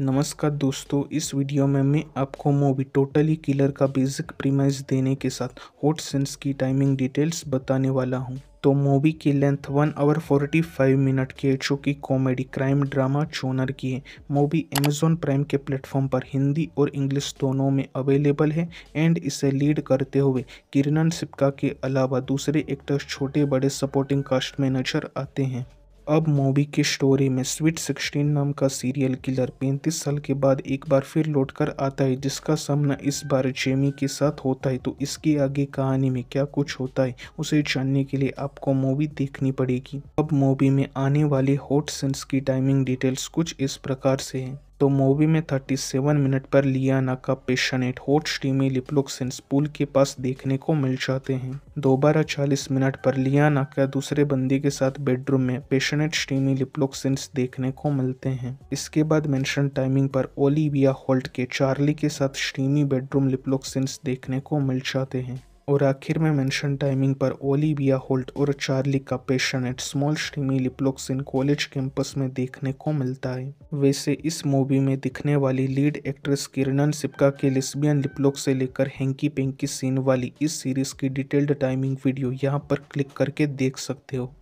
नमस्कार दोस्तों इस वीडियो में मैं आपको मूवी टोटली किलर का बेसिक प्रीमाइज देने के साथ हॉट सेंस की टाइमिंग डिटेल्स बताने वाला हूं। तो मूवी की length one hour forty five minute की एट शो की कॉमेडी क्राइम ड्रामा चोनर की है मूवी अमेजोन प्राइम के प्लेटफॉर्म पर हिंदी और इंग्लिश दोनों में अवेलेबल है एंड इसे लीड करते हुए किरणन सिपका के अलावा दूसरे एक्टर्स छोटे बड़े सपोर्टिंग कास्ट में नजर आते हैं अब मूवी की स्टोरी में स्वीट सिक्सटीन नाम का सीरियल किलर 35 साल के बाद एक बार फिर लौटकर आता है जिसका सामना इस बार जेमी के साथ होता है तो इसके आगे कहानी में क्या कुछ होता है उसे जानने के लिए आपको मूवी देखनी पड़ेगी अब मूवी में आने वाले हॉट सेंस की टाइमिंग डिटेल्स कुछ इस प्रकार से है तो मूवी में 37 मिनट पर लियाना का पेशनेट होट स्टीमी लिपलुक्स पुल के पास देखने को मिल जाते हैं दोबारा 40 मिनट पर लियाना का दूसरे बंदी के साथ बेडरूम में पेशनेट स्टीमी सेंस देखने को मिलते हैं इसके बाद मेंशन टाइमिंग पर ओलिविया होल्ट के चार्ली के साथ स्टीमी बेडरूम सेंस देखने को मिल जाते हैं और आखिर में मेंशन टाइमिंग पर ओलिविया होल्ट और चार्ली का passion at small steamy steamy in college campus में देखने को मिलता है वैसे इस मूवी में दिखने वाली लीड एक्ट्रेस किरणन सिपका के लिस्बियन लिपलॉक से लेकर हैंकी पेंकी सीन वाली इस सीरीज की डिटेल्ड टाइमिंग वीडियो यहाँ पर क्लिक करके देख सकते हो